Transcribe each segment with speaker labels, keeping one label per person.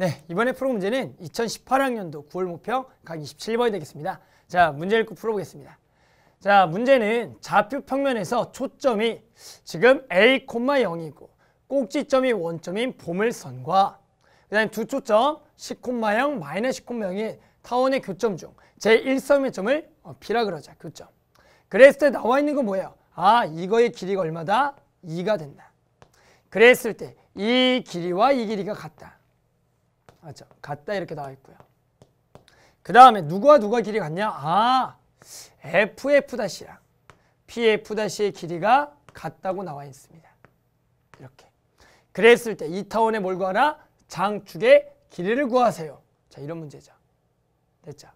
Speaker 1: 네, 이번에 풀어 문제는 2018학년도 9월 목표 각 27번이 되겠습니다. 자, 문제 읽고 풀어보겠습니다. 자, 문제는 좌표 평면에서 초점이 지금 A, 0이고 꼭지점이 원점인 보물선과 그 다음에 두 초점 10,0, 마이너스 1 0이 타원의 교점 중 제1섬의 점을 어, B라 그러자, 교점. 그랬을 때 나와 있는 건 뭐예요? 아, 이거의 길이가 얼마다? 2가 된다. 그랬을 때 이 길이와 이 길이가 같다. 맞죠? 같다 이렇게 나와 있고요. 그 다음에 누구와 누가 길이 같냐? 아, FF-랑 PF-의 길이가 같다고 나와 있습니다. 이렇게. 그랬을 때 이타원의 뭘 구하나? 장축의 길이를 구하세요. 자, 이런 문제죠. 됐죠?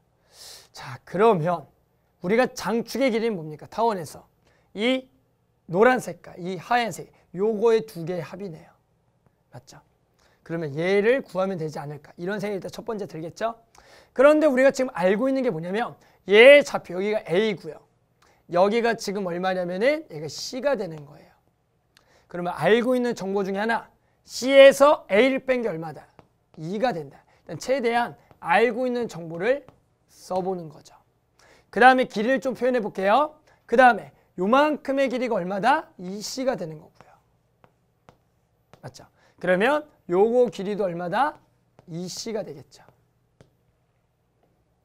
Speaker 1: 자, 그러면 우리가 장축의 길이는 뭡니까? 타원에서. 이 노란색과 이 하얀색, 요거의 두 개의 합이네요. 맞죠? 그러면 얘를 구하면 되지 않을까 이런 생각이 일단 첫 번째 들겠죠. 그런데 우리가 지금 알고 있는 게 뭐냐면 얘 좌표 여기가 A고요. 여기가 지금 얼마냐면은 얘가 C가 되는 거예요. 그러면 알고 있는 정보 중에 하나 C에서 A를 뺀 게 얼마다? 2가 된다. 일단 최대한 알고 있는 정보를 써보는 거죠. 그 다음에 길이를 좀 표현해 볼게요. 그 다음에 요만큼의 길이가 얼마다? 2C가 되는 거고요. 맞죠? 그러면 요거 길이도 얼마다? 2c가 되겠죠.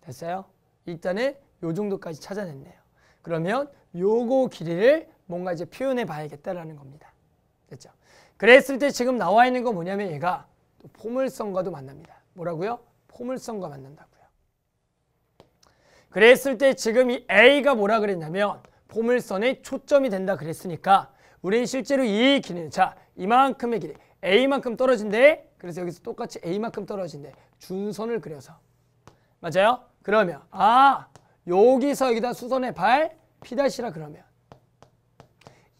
Speaker 1: 됐어요? 일단은 요 정도까지 찾아냈네요. 그러면 요거 길이를 뭔가 이제 표현해 봐야겠다라는 겁니다. 됐죠? 그랬을 때 지금 나와 있는 건 뭐냐면 얘가 포물선과도 만납니다. 뭐라고요? 포물선과 만난다고요. 그랬을 때 지금 이 A가 뭐라 그랬냐면 포물선의 초점이 된다 그랬으니까 우린 실제로 이 길이는 자 이만큼의 길이 A만큼 떨어진대 그래서 여기서 똑같이 A만큼 떨어진대 준선을 그려서 맞아요? 그러면 아 여기서 여기다 수선의 발 P'라 그러면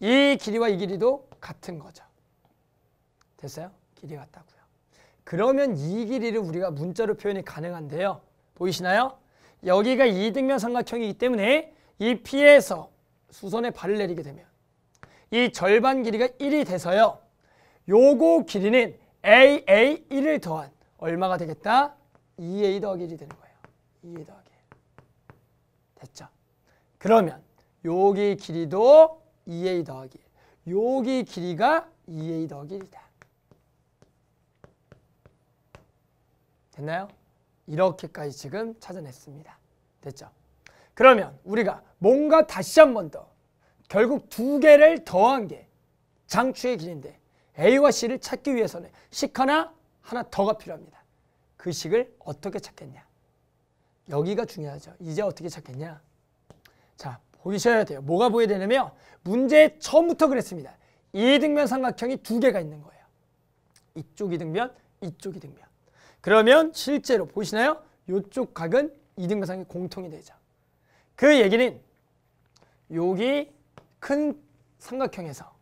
Speaker 1: 이 길이와 이 길이도 같은 거죠. 됐어요? 길이 같다고요. 그러면 이 길이를 우리가 문자로 표현이 가능한데요. 보이시나요? 여기가 이등면 삼각형이기 때문에 이 P에서 수선의 발을 내리게 되면 이 절반 길이가 1이 돼서요. 요거 길이는 AA 1을 더한 얼마가 되겠다? 2A e 더하기 1이 되는 거예요. 2A e 더하기 1. 됐죠? 그러면 여기 길이도 2A e 더하기 1. 여기 길이가 2A 더하기 1이다. 됐나요? 이렇게까지 지금 찾아냈습니다. 됐죠? 그러면 우리가 뭔가 다시 한번더 결국 두 개를 더한 게 장추의 길인데 A와 C를 찾기 위해서는 식 하나 하나 더가 필요합니다. 그 식을 어떻게 찾겠냐? 여기가 중요하죠. 이제 어떻게 찾겠냐? 자, 보이셔야 돼요. 뭐가 보여야 되냐면 문제 처음부터 그랬습니다. 이등변 삼각형이 두 개가 있는 거예요. 이쪽 이등변, 이쪽 이등변. 그러면 실제로 보시나요? 이쪽 각은 이등변 삼각형이 공통이 되죠. 그 얘기는 여기 큰 삼각형에서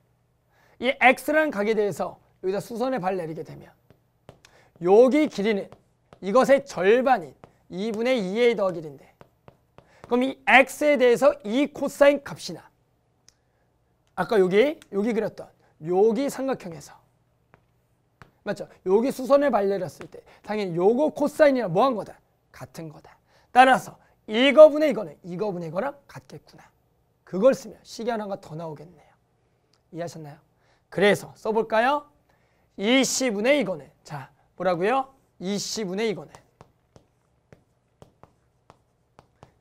Speaker 1: 이 x라는 각에 대해서 여기다 수선의 발 내리게 되면 여기 길이는 이것의 절반인 2분의 2a 더하기인데 그럼 이 x에 대해서 이 코사인 값이나 아까 여기 여기 그렸던 여기 삼각형에서 맞죠? 여기 수선의 발 내렸을 때 당연히 요거 코사인이랑 뭐한 거다? 같은 거다. 따라서 이거분의 이거는 이거분의 이거랑 같겠구나. 그걸 쓰면 시계 하나가 더 나오겠네요. 이해하셨나요? 그래서 써볼까요? 20분의 2거네. 자, 뭐라고요? 20분의 2거네.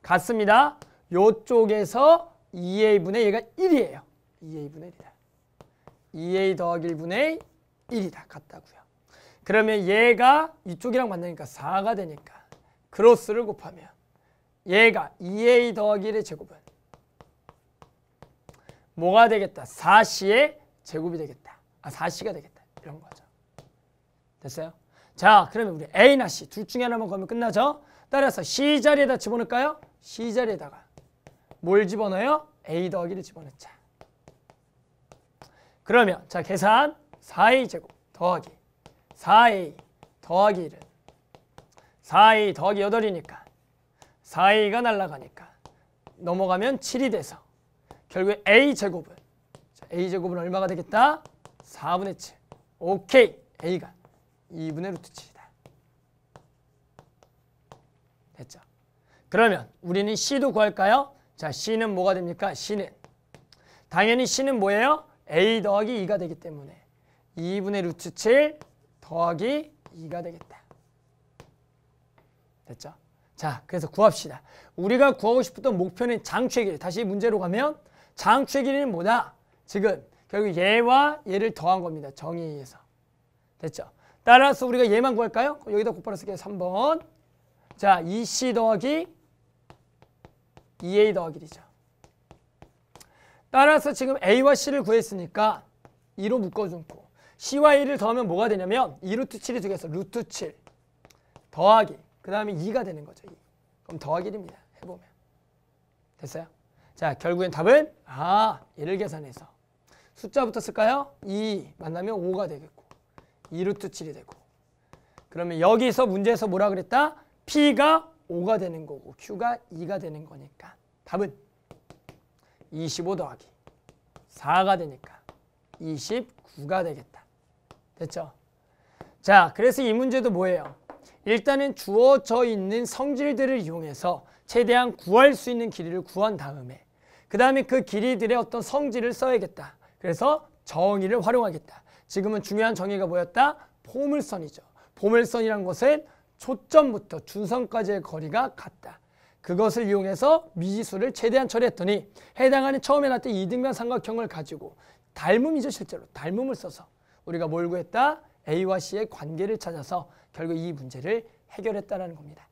Speaker 1: 같습니다. 요쪽에서 2a분의 얘가 1이에요. 2a분의 1이다. 2a 더하기 1분의 1이다. 같다고요. 그러면 얘가 이쪽이랑 만나니까 4가 되니까 크로스를 곱하면 얘가 2a 더하기 1의 제곱은 뭐가 되겠다? 4 c 의 제곱이 되겠다. 아, 4 c 가 되겠다. 이런 거죠. 됐어요? 자, 그러면 우리 A나 C 둘 중에 하나만 거면 끝나죠? 따라서 C 자리에다 집어넣을까요? C 자리에다가 뭘 집어넣어요? A 더하기를 집어넣자. 그러면 자 계산 4A 제곱 더하기 4A 더하기 1은 4A 더하기 8이니까 4A가 날아가니까 넘어가면 7이 돼서 결국에 A제곱은 A제곱은 얼마가 되겠다? 4분의 7. 오케이. A가 2분의 루트 7이다. 됐죠? 그러면 우리는 C도 구할까요? 자, C는 뭐가 됩니까? C는 당연히 C는 뭐예요? A 더하기 2가 되기 때문에 2분의 루트 7 더하기 2가 되겠다. 됐죠? 자, 그래서 구합시다. 우리가 구하고 싶었던 목표는 장추의 길. 다시 문제로 가면 장축의 길이는 뭐냐 지금 결국 얘와 얘를 더한 겁니다. 정의에 의해서. 됐죠? 따라서 우리가 얘만 구할까요? 여기다 곱하러 쓸게요. 3번. 자, 2C 더하기 2A 더하기 이죠 따라서 지금 A와 C를 구했으니까 2로 묶어주고 C와 A를 더하면 뭐가 되냐면 2루트 7이 되겠어. 루트 7 더하기 그 다음에 2가 되는 거죠. 2. 그럼 더하기 입니다 해보면. 됐어요? 자, 결국엔 답은 아, 얘를 계산해서 숫자부터 쓸까요? 2 만나면 5가 되겠고 2루트 7이 되고 그러면 여기서 문제에서 뭐라 그랬다? P가 5가 되는 거고 Q가 2가 되는 거니까 답은 25 더하기 4가 되니까 29가 되겠다. 됐죠? 자, 그래서 이 문제도 뭐예요? 일단은 주어져 있는 성질들을 이용해서 최대한 구할 수 있는 길이를 구한 다음에 그 다음에 그 길이들의 어떤 성질을 써야겠다. 그래서 정의를 활용하겠다. 지금은 중요한 정의가 뭐였다? 포물선이죠. 포물선이란 것은 초점부터 중선까지의 거리가 같다. 그것을 이용해서 미지수를 최대한 처리했더니 해당하는 처음에 나왔던 이등변 삼각형을 가지고 닮음이죠 실제로 닮음을 써서 우리가 뭘 구했다? A와 C의 관계를 찾아서 결국 이 문제를 해결했다는 겁니다.